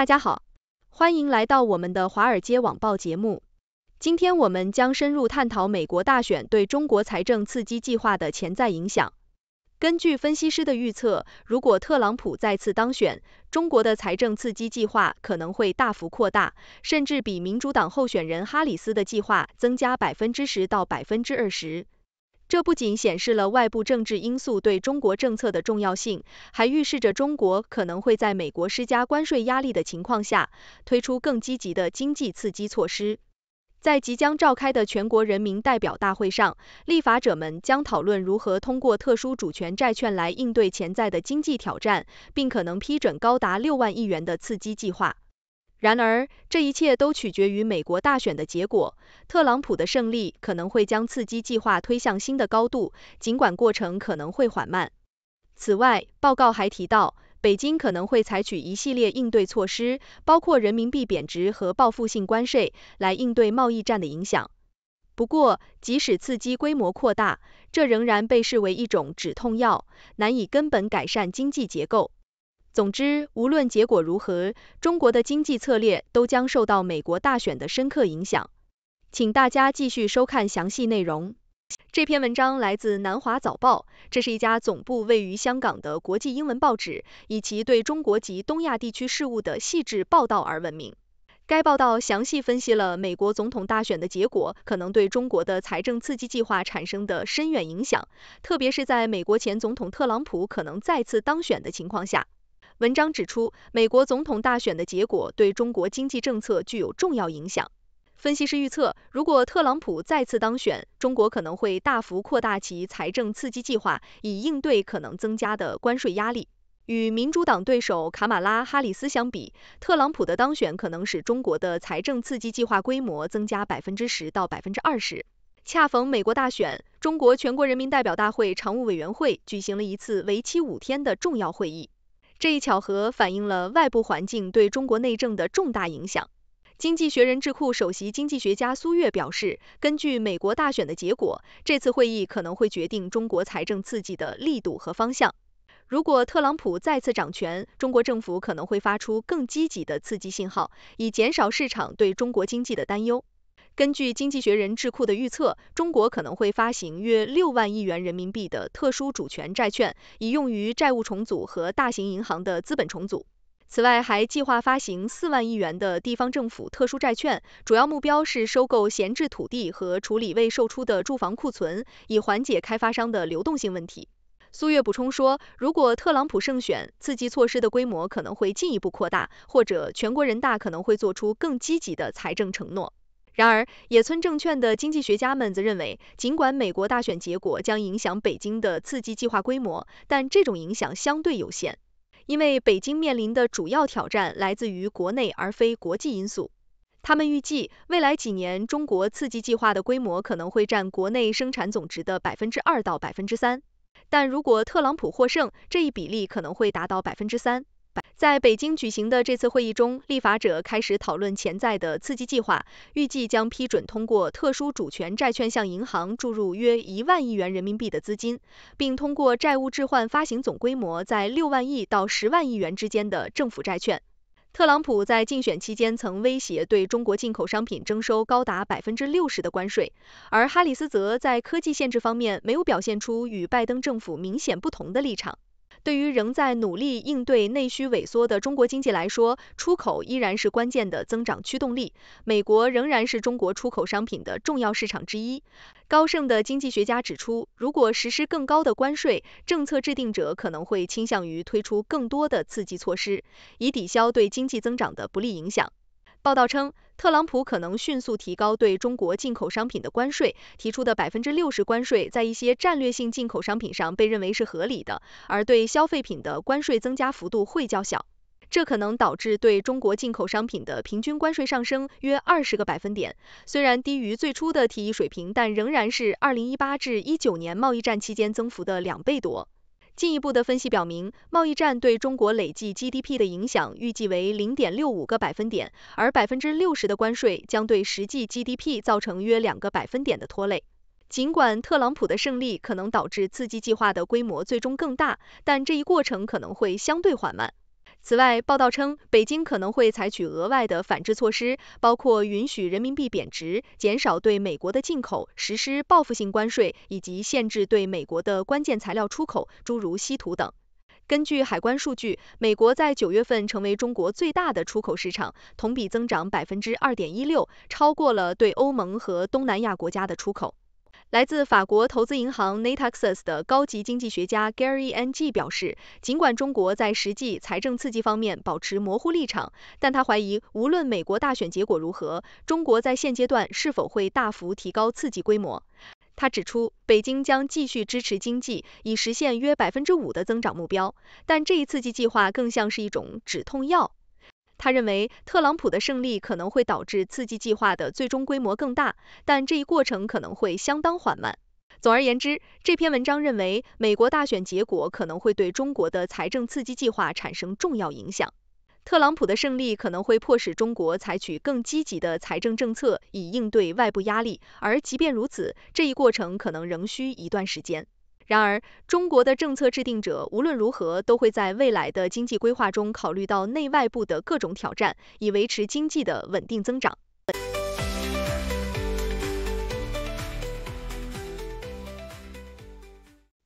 大家好，欢迎来到我们的华尔街网报节目。今天我们将深入探讨美国大选对中国财政刺激计划的潜在影响。根据分析师的预测，如果特朗普再次当选，中国的财政刺激计划可能会大幅扩大，甚至比民主党候选人哈里斯的计划增加百分之十到百分之二十。这不仅显示了外部政治因素对中国政策的重要性，还预示着中国可能会在美国施加关税压力的情况下，推出更积极的经济刺激措施。在即将召开的全国人民代表大会上，立法者们将讨论如何通过特殊主权债券来应对潜在的经济挑战，并可能批准高达六万亿元的刺激计划。然而，这一切都取决于美国大选的结果。特朗普的胜利可能会将刺激计划推向新的高度，尽管过程可能会缓慢。此外，报告还提到，北京可能会采取一系列应对措施，包括人民币贬值和报复性关税，来应对贸易战的影响。不过，即使刺激规模扩大，这仍然被视为一种止痛药，难以根本改善经济结构。总之，无论结果如何，中国的经济策略都将受到美国大选的深刻影响。请大家继续收看详细内容。这篇文章来自南华早报，这是一家总部位于香港的国际英文报纸，以其对中国及东亚地区事务的细致报道而闻名。该报道详细分析了美国总统大选的结果可能对中国的财政刺激计划产生的深远影响，特别是在美国前总统特朗普可能再次当选的情况下。文章指出，美国总统大选的结果对中国经济政策具有重要影响。分析师预测，如果特朗普再次当选，中国可能会大幅扩大其财政刺激计划，以应对可能增加的关税压力。与民主党对手卡马拉·哈里斯相比，特朗普的当选可能使中国的财政刺激计划规模增加百分之十到百分之二十。恰逢美国大选，中国全国人民代表大会常务委员会举行了一次为期五天的重要会议。这一巧合反映了外部环境对中国内政的重大影响。经济学人智库首席经济学家苏越表示，根据美国大选的结果，这次会议可能会决定中国财政刺激的力度和方向。如果特朗普再次掌权，中国政府可能会发出更积极的刺激信号，以减少市场对中国经济的担忧。根据《经济学人》智库的预测，中国可能会发行约六万亿元人民币的特殊主权债券，以用于债务重组和大型银行的资本重组。此外，还计划发行四万亿元的地方政府特殊债券，主要目标是收购闲置土地和处理未售出的住房库存，以缓解开发商的流动性问题。苏月补充说，如果特朗普胜选，刺激措施的规模可能会进一步扩大，或者全国人大可能会做出更积极的财政承诺。然而，野村证券的经济学家们则认为，尽管美国大选结果将影响北京的刺激计划规模，但这种影响相对有限，因为北京面临的主要挑战来自于国内而非国际因素。他们预计，未来几年中国刺激计划的规模可能会占国内生产总值的百分之二到百分之三，但如果特朗普获胜，这一比例可能会达到百分之三。在北京举行的这次会议中，立法者开始讨论潜在的刺激计划，预计将批准通过特殊主权债券向银行注入约一万亿元人民币的资金，并通过债务置换发行总规模在六万亿到十万亿元之间的政府债券。特朗普在竞选期间曾威胁对中国进口商品征收高达百分之六十的关税，而哈里斯则在科技限制方面没有表现出与拜登政府明显不同的立场。对于仍在努力应对内需萎缩的中国经济来说，出口依然是关键的增长驱动力。美国仍然是中国出口商品的重要市场之一。高盛的经济学家指出，如果实施更高的关税，政策制定者可能会倾向于推出更多的刺激措施，以抵消对经济增长的不利影响。报道称，特朗普可能迅速提高对中国进口商品的关税。提出的百分之六十关税在一些战略性进口商品上被认为是合理的，而对消费品的关税增加幅度会较小。这可能导致对中国进口商品的平均关税上升约二十个百分点，虽然低于最初的提议水平，但仍然是二零一八至一九年贸易战期间增幅的两倍多。进一步的分析表明，贸易战对中国累计 GDP 的影响预计为零点六五个百分点，而百分之六十的关税将对实际 GDP 造成约两个百分点的拖累。尽管特朗普的胜利可能导致刺激计划的规模最终更大，但这一过程可能会相对缓慢。此外，报道称，北京可能会采取额外的反制措施，包括允许人民币贬值、减少对美国的进口、实施报复性关税，以及限制对美国的关键材料出口，诸如稀土等。根据海关数据，美国在九月份成为中国最大的出口市场，同比增长百分之二点一六，超过了对欧盟和东南亚国家的出口。来自法国投资银行 Natixis 的高级经济学家 Gary Ng 表示，尽管中国在实际财政刺激方面保持模糊立场，但他怀疑无论美国大选结果如何，中国在现阶段是否会大幅提高刺激规模。他指出，北京将继续支持经济以实现约百分之五的增长目标，但这一刺激计划更像是一种止痛药。他认为，特朗普的胜利可能会导致刺激计划的最终规模更大，但这一过程可能会相当缓慢。总而言之，这篇文章认为，美国大选结果可能会对中国的财政刺激计划产生重要影响。特朗普的胜利可能会迫使中国采取更积极的财政政策以应对外部压力，而即便如此，这一过程可能仍需一段时间。然而，中国的政策制定者无论如何都会在未来的经济规划中考虑到内外部的各种挑战，以维持经济的稳定增长。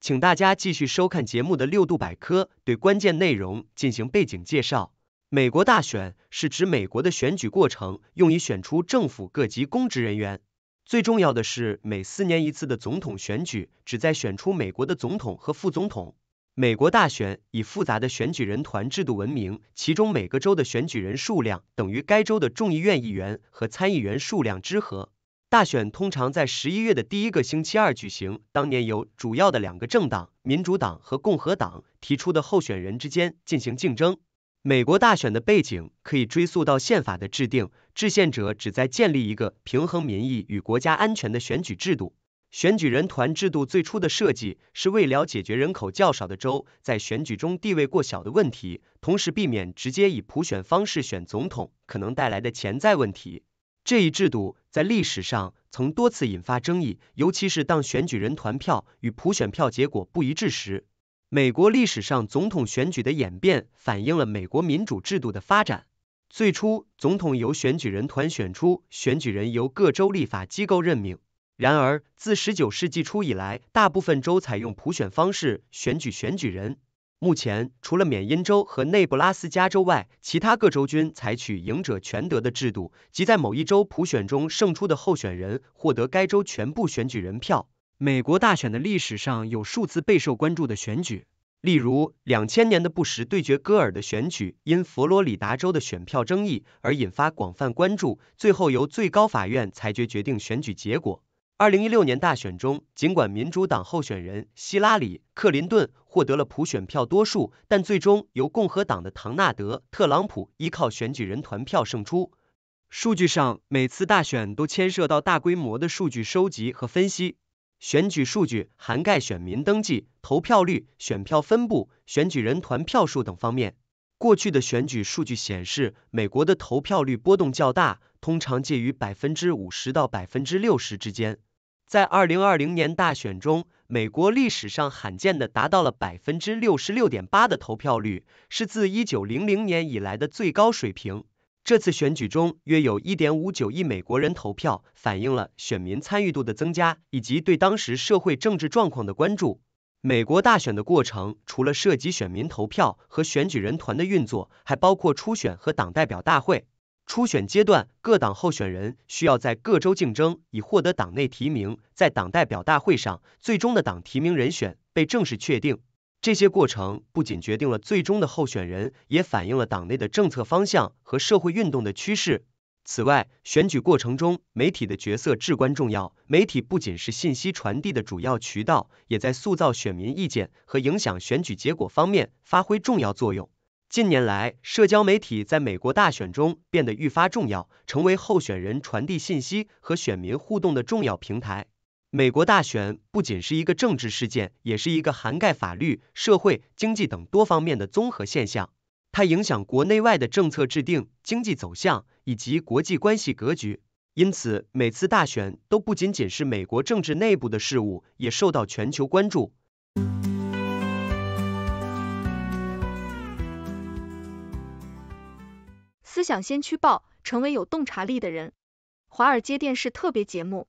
请大家继续收看节目的六度百科，对关键内容进行背景介绍。美国大选是指美国的选举过程，用以选出政府各级公职人员。最重要的是，每四年一次的总统选举旨在选出美国的总统和副总统。美国大选以复杂的选举人团制度闻名，其中每个州的选举人数量等于该州的众议院议员和参议员数量之和。大选通常在十一月的第一个星期二举行，当年由主要的两个政党——民主党和共和党——提出的候选人之间进行竞争。美国大选的背景可以追溯到宪法的制定，制宪者旨在建立一个平衡民意与国家安全的选举制度。选举人团制度最初的设计是为了解决人口较少的州在选举中地位过小的问题，同时避免直接以普选方式选总统可能带来的潜在问题。这一制度在历史上曾多次引发争议，尤其是当选举人团票与普选票结果不一致时。美国历史上总统选举的演变反映了美国民主制度的发展。最初，总统由选举人团选出，选举人由各州立法机构任命。然而，自19世纪初以来，大部分州采用普选方式选举选举人。目前，除了缅因州和内布拉斯加州外，其他各州均采取赢者全得的制度，即在某一州普选中胜出的候选人获得该州全部选举人票。美国大选的历史上有数次备受关注的选举，例如两千年的布什对决戈尔的选举，因佛罗里达州的选票争议而引发广泛关注，最后由最高法院裁决决定选举结果。二零一六年大选中，尽管民主党候选人希拉里·克林顿获得了普选票多数，但最终由共和党的唐纳德·特朗普依靠选举人团票胜出。数据上，每次大选都牵涉到大规模的数据收集和分析。选举数据涵盖选民登记、投票率、选票分布、选举人团票数等方面。过去的选举数据显示，美国的投票率波动较大，通常介于百分之五十到百分之六十之间。在二零二零年大选中，美国历史上罕见的达到了百分之六十六点八的投票率，是自一九零零年以来的最高水平。这次选举中，约有1.59亿美国人投票，反映了选民参与度的增加以及对当时社会政治状况的关注。美国大选的过程除了涉及选民投票和选举人团的运作，还包括初选和党代表大会。初选阶段，各党候选人需要在各州竞争，以获得党内提名。在党代表大会上，最终的党提名人选被正式确定。这些过程不仅决定了最终的候选人，也反映了党内的政策方向和社会运动的趋势。此外，选举过程中媒体的角色至关重要。媒体不仅是信息传递的主要渠道，也在塑造选民意见和影响选举结果方面发挥重要作用。近年来，社交媒体在美国大选中变得愈发重要，成为候选人传递信息和选民互动的重要平台。美国大选不仅是一个政治事件，也是一个涵盖法律、社会、经济等多方面的综合现象。它影响国内外的政策制定、经济走向以及国际关系格局。因此，每次大选都不仅仅是美国政治内部的事务，也受到全球关注。思想先驱报，成为有洞察力的人。华尔街电视特别节目。